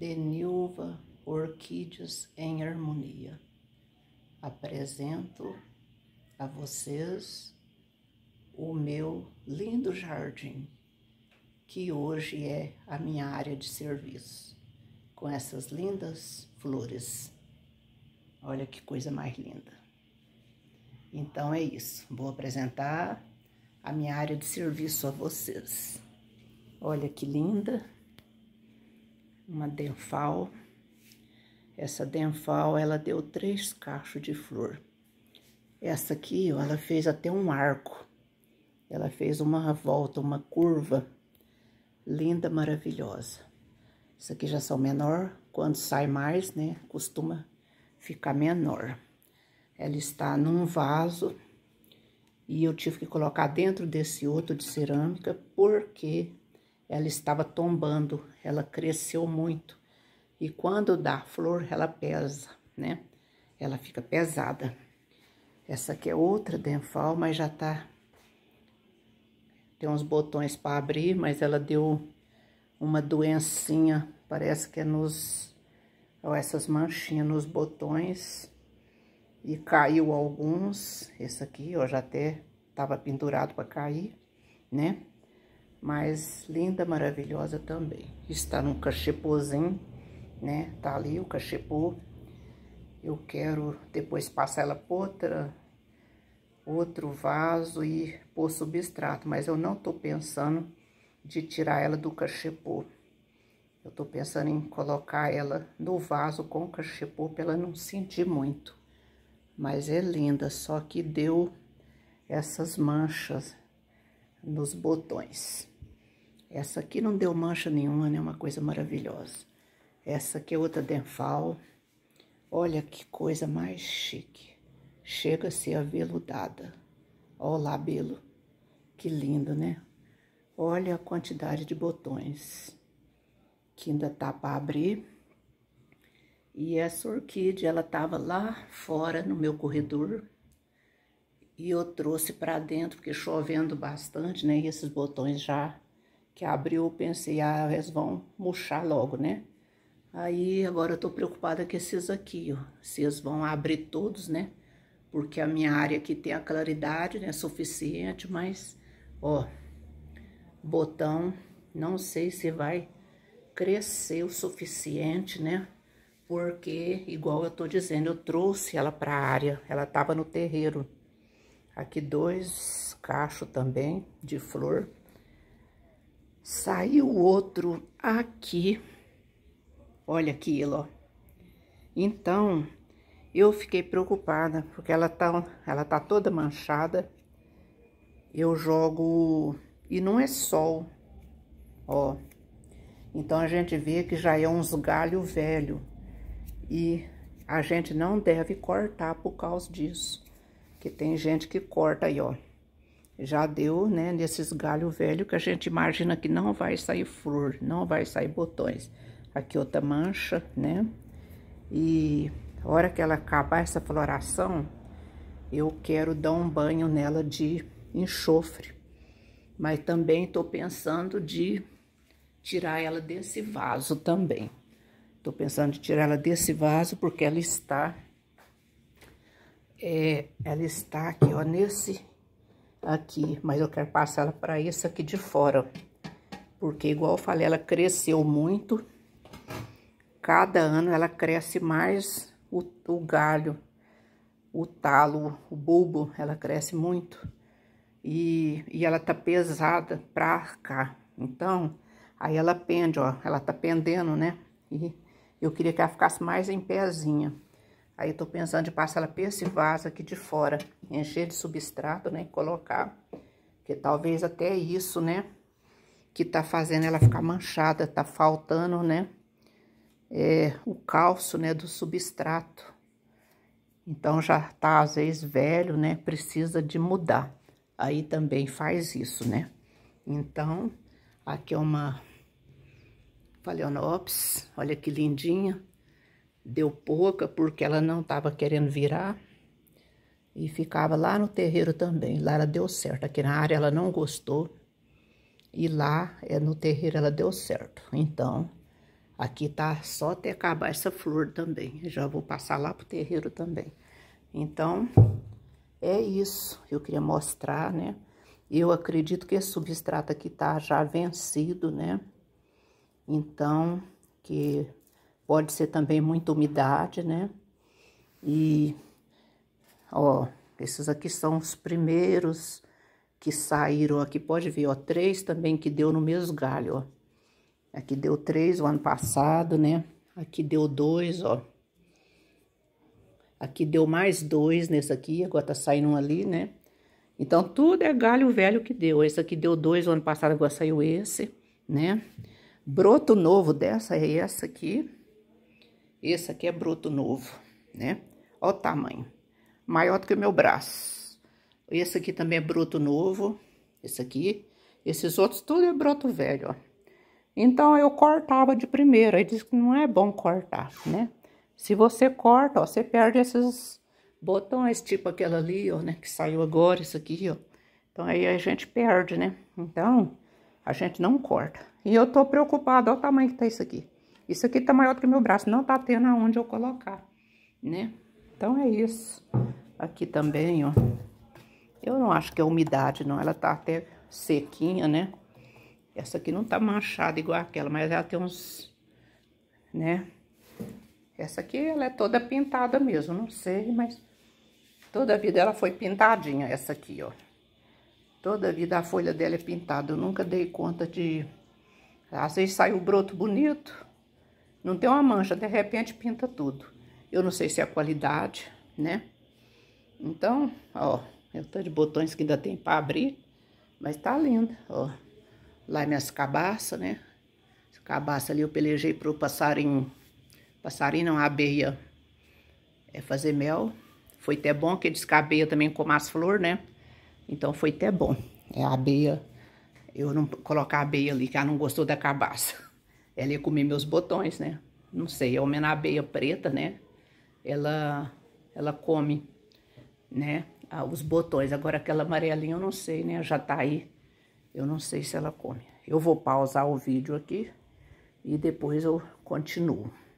Denilva Orquídeas em Harmonia. Apresento a vocês o meu lindo jardim, que hoje é a minha área de serviço, com essas lindas flores. Olha que coisa mais linda. Então é isso, vou apresentar a minha área de serviço a vocês. Olha que linda! uma denfal. Essa denfal, ela deu três cachos de flor. Essa aqui, ela fez até um arco. Ela fez uma volta, uma curva linda, maravilhosa. Isso aqui já são menor, quando sai mais, né, costuma ficar menor. Ela está num vaso e eu tive que colocar dentro desse outro de cerâmica porque ela estava tombando, ela cresceu muito. E quando dá flor, ela pesa, né? Ela fica pesada. Essa aqui é outra denfal, mas já tá... Tem uns botões para abrir, mas ela deu uma doencinha, parece que é nos... Ó, essas manchinhas nos botões. E caiu alguns. Esse aqui, ó, já até tava pendurado para cair, né? mas linda, maravilhosa também. Está num cachepozinho, né? Tá ali o cachepô. Eu quero depois passar ela por outra, outro vaso e por substrato, mas eu não tô pensando de tirar ela do cachepô. Eu tô pensando em colocar ela no vaso com cachepô para ela não sentir muito. Mas é linda, só que deu essas manchas nos botões. Essa aqui não deu mancha nenhuma, né? É uma coisa maravilhosa. Essa aqui é outra denfal. Olha que coisa mais chique. Chega a ser aveludada. Olha o labelo. Que lindo, né? Olha a quantidade de botões que ainda tá para abrir. E essa orquídea, ela tava lá fora no meu corredor. E eu trouxe para dentro, porque chovendo bastante, né? E esses botões já que abriu, pensei, ah, elas vão murchar logo, né? Aí agora eu tô preocupada com esses aqui, ó. Se eles vão abrir todos, né? Porque a minha área aqui tem a claridade, né? Suficiente, mas, ó, botão, não sei se vai crescer o suficiente, né? Porque, igual eu tô dizendo, eu trouxe ela pra área, ela tava no terreiro. Aqui dois cachos também de flor. Saiu outro aqui. Olha aquilo, ó. Então, eu fiquei preocupada, porque ela tá, ela tá toda manchada. Eu jogo... E não é sol, ó. Então, a gente vê que já é uns galho velho. E a gente não deve cortar por causa disso. Que tem gente que corta aí, ó já deu, né, nesses galho velho que a gente imagina que não vai sair flor, não vai sair botões. Aqui outra mancha, né? E a hora que ela acabar essa floração, eu quero dar um banho nela de enxofre. Mas também estou pensando de tirar ela desse vaso também. Estou pensando de tirar ela desse vaso porque ela está... É, ela está aqui, ó, nesse aqui, mas eu quero passar ela para esse aqui de fora, porque igual eu falei, ela cresceu muito, cada ano ela cresce mais o, o galho, o talo, o bulbo, ela cresce muito, e, e ela tá pesada para cá, então, aí ela pende, ó, ela tá pendendo, né, e eu queria que ela ficasse mais em pezinha, Aí eu tô pensando de passar ela por esse vaso aqui de fora, encher de substrato, né, colocar. Que talvez até é isso, né, que tá fazendo ela ficar manchada, tá faltando, né, é, o calço, né, do substrato. Então já tá às vezes velho, né, precisa de mudar. Aí também faz isso, né? Então, aqui é uma Paleonopsis, olha que lindinha deu pouca porque ela não estava querendo virar e ficava lá no terreiro também. Lá ela deu certo, aqui na área ela não gostou e lá é, no terreiro ela deu certo. Então, aqui tá só até acabar essa flor também. já vou passar lá pro terreiro também. Então, é isso. Eu queria mostrar, né? Eu acredito que esse substrato aqui tá já vencido, né? Então, que pode ser também muita umidade, né? E, ó, esses aqui são os primeiros que saíram aqui. Pode ver, ó, três também que deu no mesmo galho, ó. Aqui deu três o ano passado, né? Aqui deu dois, ó. Aqui deu mais dois nesse aqui, agora tá saindo um ali, né? Então, tudo é galho velho que deu. Esse aqui deu dois o ano passado, agora saiu esse, né? Broto novo dessa é essa aqui. Esse aqui é broto novo, né? Olha o tamanho. Maior do que o meu braço. Esse aqui também é broto novo. Esse aqui. Esses outros tudo é broto velho, ó. Então, eu cortava de primeira. E diz que não é bom cortar, né? Se você corta, ó, você perde esses botões, tipo aquela ali, ó, né? Que saiu agora, isso aqui, ó. Então, aí a gente perde, né? Então, a gente não corta. E eu tô preocupada, olha o tamanho que tá isso aqui. Isso aqui tá maior do que meu braço, não tá tendo aonde eu colocar, né? Então é isso. Aqui também, ó. Eu não acho que é umidade, não. Ela tá até sequinha, né? Essa aqui não tá manchada igual aquela, mas ela tem uns, né? Essa aqui, ela é toda pintada mesmo, não sei, mas toda a vida ela foi pintadinha, essa aqui, ó. Toda a vida a folha dela é pintada, eu nunca dei conta de... Às vezes sai o broto bonito, não tem uma mancha, de repente pinta tudo. Eu não sei se é a qualidade, né? Então, ó, eu tô de botões que ainda tem para abrir, mas tá linda, ó. Lá minhas cabaças, né? As ali eu pelejei pro passarinho, passarinho não, abelha, é fazer mel. Foi até bom, que eles que também com as flores, né? Então foi até bom. É a abelha, eu não colocar a abelha ali, que ela não gostou da cabaça. Ela ia comer meus botões, né? Não sei, é uma abeia preta, né? Ela, ela come, né? Ah, os botões. Agora aquela amarelinha eu não sei, né? Já tá aí. Eu não sei se ela come. Eu vou pausar o vídeo aqui e depois eu continuo.